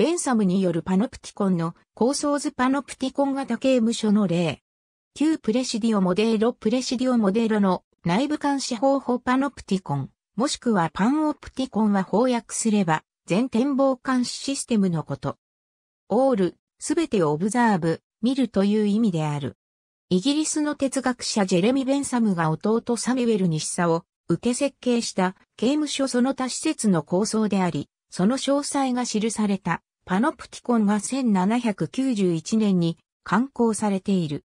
ベンサムによるパノプティコンの構想図パノプティコン型刑務所の例。旧プレシディオモデーロプレシディオモデーロの内部監視方法パノプティコン、もしくはパンオプティコンは翻訳すれば、全展望監視システムのこと。オール、すべてをオブザーブ、見るという意味である。イギリスの哲学者ジェレミ・ベンサムが弟サミュエルに示唆を受け設計した刑務所その他施設の構想であり、その詳細が記されたパノプティコンが1791年に刊行されている。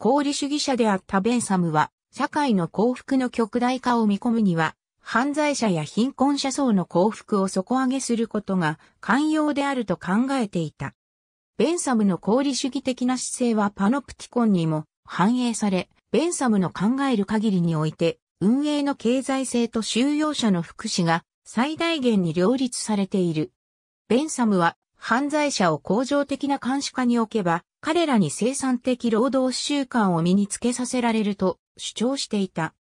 功利主義者であったベンサムは、社会の幸福の極大化を見込むには、犯罪者や貧困者層の幸福を底上げすることが寛容であると考えていた。ベンサムの功利主義的な姿勢はパノプティコンにも反映され、ベンサムの考える限りにおいて、運営の経済性と収容者の福祉が最大限に両立されている。ベンサムは犯罪者を恒常的な監視下に置けば、彼らに生産的労働習慣を身につけさせられると主張していた。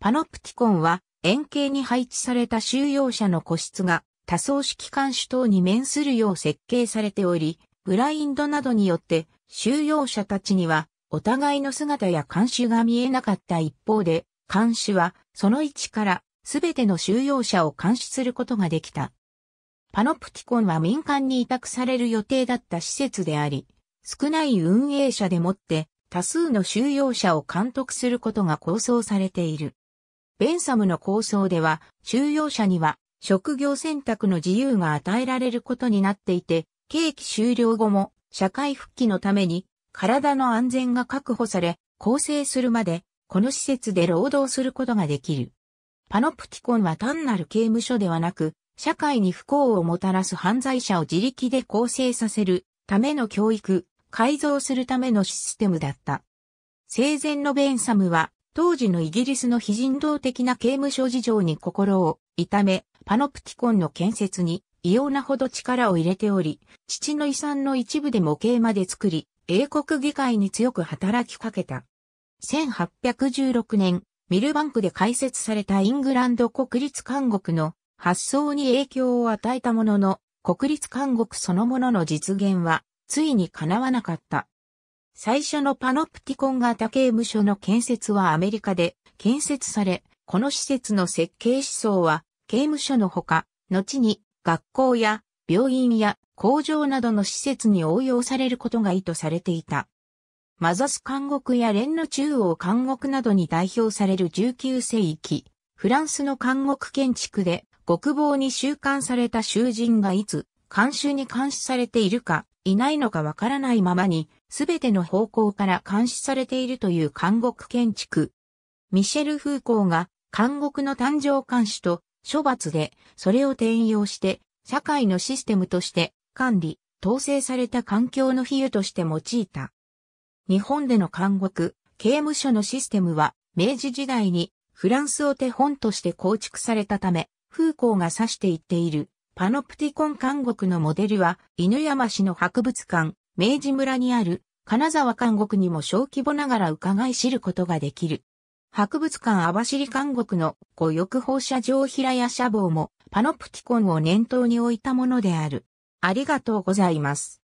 パノプティコンは、円形に配置された収容者の個室が多層式監視等に面するよう設計されており、ブラインドなどによって収容者たちにはお互いの姿や監視が見えなかった一方で、監視はその位置からすべての収容者を監視することができた。パノプティコンは民間に委託される予定だった施設であり、少ない運営者でもって多数の収容者を監督することが構想されている。ベンサムの構想では、収容者には職業選択の自由が与えられることになっていて、刑期終了後も社会復帰のために体の安全が確保され、構成するまでこの施設で労働することができる。パノプティコンは単なる刑務所ではなく、社会に不幸をもたらす犯罪者を自力で構成させるための教育、改造するためのシステムだった。生前のベンサムは、当時のイギリスの非人道的な刑務所事情に心を痛め、パノプティコンの建設に異様なほど力を入れており、父の遺産の一部で模型まで作り、英国議会に強く働きかけた。1816年、ミルバンクで開設されたイングランド国立監獄の発想に影響を与えたものの、国立監獄そのものの実現は、ついに叶わなかった。最初のパノプティコン型刑務所の建設はアメリカで建設され、この施設の設計思想は、刑務所のほか、後に学校や病院や工場などの施設に応用されることが意図されていた。マザス監獄や連の中央監獄などに代表される19世紀、フランスの監獄建築で国防に収監された囚人がいつ、監修に監視されているか、いないのかわからないままに、すべての方向から監視されているという監獄建築。ミシェル・フーコーが、監獄の誕生監視と処罰で、それを転用して、社会のシステムとして、管理、統制された環境の比喩として用いた。日本での監獄、刑務所のシステムは、明治時代にフランスを手本として構築されたため、風光が指していっている、パノプティコン監獄のモデルは、犬山市の博物館、明治村にある、金沢監獄にも小規模ながら伺い知ることができる。博物館網走監獄の五翼放射状平屋舎房もパノプティコンを念頭に置いたものである。ありがとうございます。